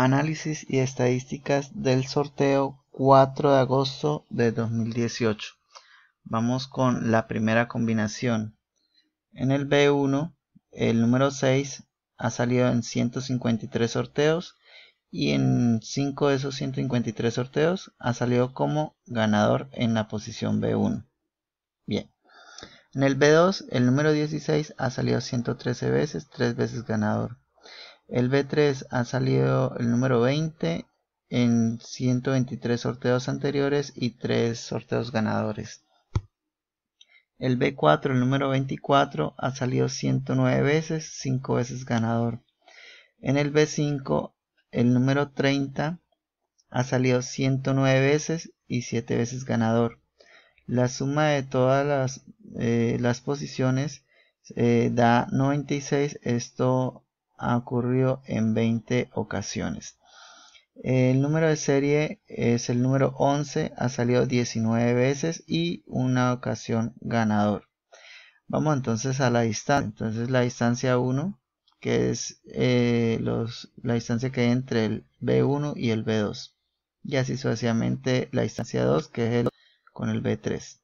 Análisis y estadísticas del sorteo 4 de agosto de 2018. Vamos con la primera combinación. En el B1, el número 6 ha salido en 153 sorteos y en 5 de esos 153 sorteos ha salido como ganador en la posición B1. Bien. En el B2, el número 16 ha salido 113 veces, 3 veces ganador. El B3 ha salido el número 20 en 123 sorteos anteriores y 3 sorteos ganadores. El B4, el número 24, ha salido 109 veces, 5 veces ganador. En el B5, el número 30 ha salido 109 veces y 7 veces ganador. La suma de todas las, eh, las posiciones eh, da 96. Esto ha ocurrido en 20 ocasiones. El número de serie es el número 11, ha salido 19 veces y una ocasión ganador. Vamos entonces a la distancia. Entonces la distancia 1, que es eh, los, la distancia que hay entre el B1 y el B2. Y así sucesivamente la distancia 2, que es el con el B3.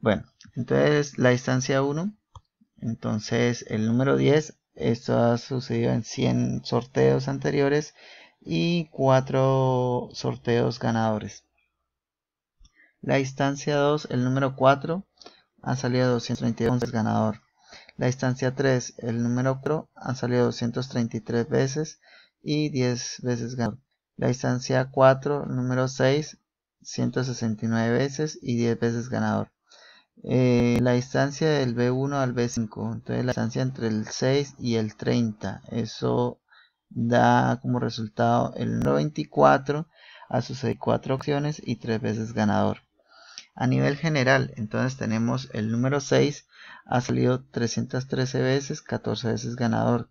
Bueno, entonces la distancia 1. Entonces el número 10 esto ha sucedido en 100 sorteos anteriores y 4 sorteos ganadores. La instancia 2, el número 4, ha salido 231 veces ganador. La instancia 3, el número 4, ha salido 233 veces y 10 veces ganador. La instancia 4, el número 6, 169 veces y 10 veces ganador. Eh, la distancia del B1 al B5, entonces la distancia entre el 6 y el 30, eso da como resultado el 94 24 a sus 4 opciones y 3 veces ganador. A nivel general, entonces tenemos el número 6 ha salido 313 veces, 14 veces ganador.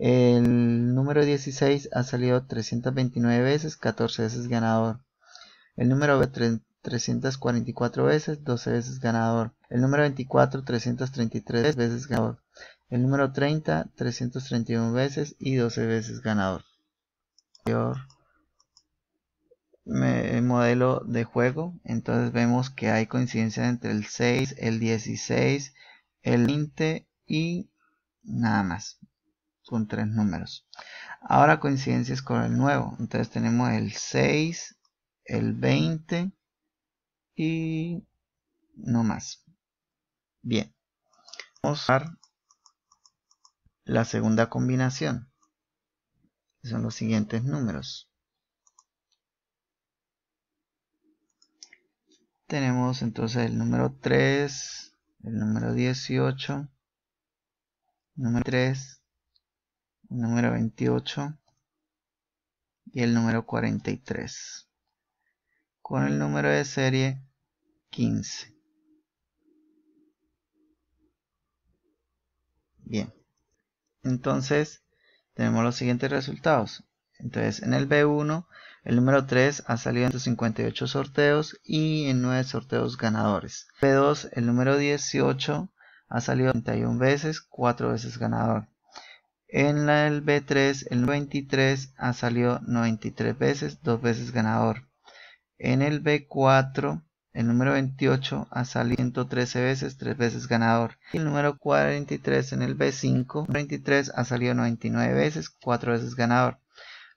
El número 16 ha salido 329 veces, 14 veces ganador. El número 344 veces, 12 veces ganador. El número 24, 333 veces ganador. El número 30, 331 veces y 12 veces ganador. El modelo de juego, entonces vemos que hay coincidencias entre el 6, el 16, el 20 y nada más con tres números. Ahora coincidencias con el nuevo. Entonces tenemos el 6, el 20 y no más. Bien, vamos a usar la segunda combinación, que son los siguientes números. Tenemos entonces el número 3, el número 18, el número 3, el número 28 y el número 43 con el número de serie 15. Bien, entonces tenemos los siguientes resultados. Entonces en el B1 el número 3 ha salido en 58 sorteos y en 9 sorteos ganadores. B2 el número 18 ha salido 31 veces, 4 veces ganador. En el B3 el 23 ha salido 93 veces, 2 veces ganador. En el B4, el número 28 ha salido 113 veces, 3 veces ganador. Y el número 43 en el B5, 23 ha salido 99 veces, 4 veces ganador.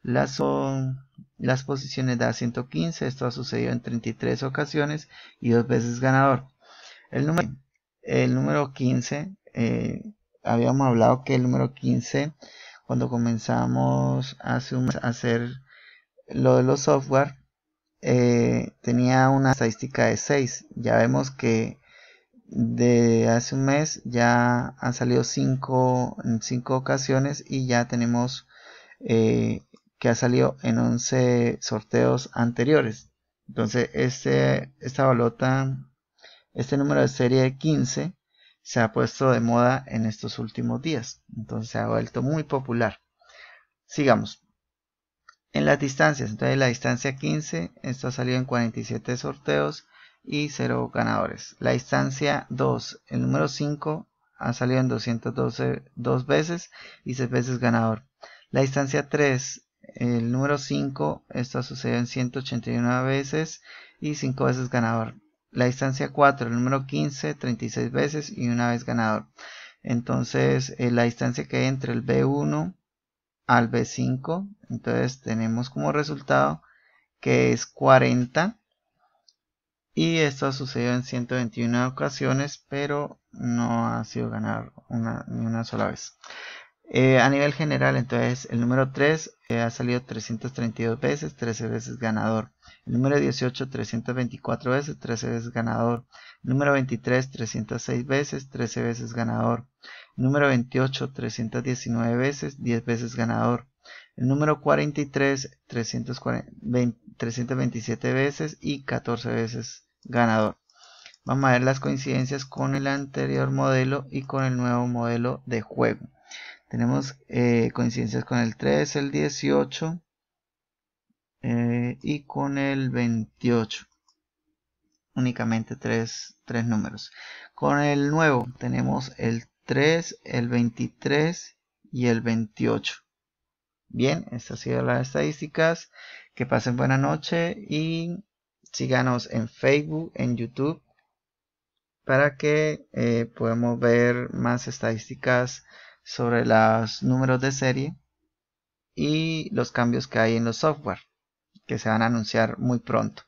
Las, posiciones de A115, esto ha sucedido en 33 ocasiones y 2 veces ganador. El número, 15, eh, habíamos hablado que el número 15, cuando comenzamos hace a hacer lo de los software, eh, tenía una estadística de 6. Ya vemos que de hace un mes ya han salido 5 en 5 ocasiones y ya tenemos eh, que ha salido en 11 sorteos anteriores. Entonces, este, esta balota, este número de serie de 15 se ha puesto de moda en estos últimos días. Entonces, se ha vuelto muy popular. Sigamos en las distancias. Entonces la distancia 15, esto ha salido en 47 sorteos y 0 ganadores. La distancia 2, el número 5 ha salido en 212 dos veces y 6 veces ganador. La distancia 3, el número 5, esto ha sucedido en 189 veces y 5 veces ganador. La distancia 4, el número 15, 36 veces y una vez ganador. Entonces eh, la distancia que hay entre el B1 al B5. Entonces tenemos como resultado que es 40. Y esto ha sucedido en 121 ocasiones, pero no ha sido ganar una, ni una sola vez. Eh, a nivel general, entonces, el número 3 eh, ha salido 332 veces, 13 veces ganador. El número 18, 324 veces, 13 veces ganador. El número 23, 306 veces, 13 veces ganador número 28 319 veces, 10 veces ganador. El número 43 327 veces y 14 veces ganador. Vamos a ver las coincidencias con el anterior modelo y con el nuevo modelo de juego. Tenemos eh, coincidencias con el 3, el 18 eh, y con el 28 únicamente tres, tres, números. Con el nuevo tenemos el 3, el 23 y el 28. Bien, estas han sido las estadísticas. Que pasen buena noche y síganos en Facebook, en YouTube, para que podemos eh, podamos ver más estadísticas sobre los números de serie y los cambios que hay en los software, que se van a anunciar muy pronto.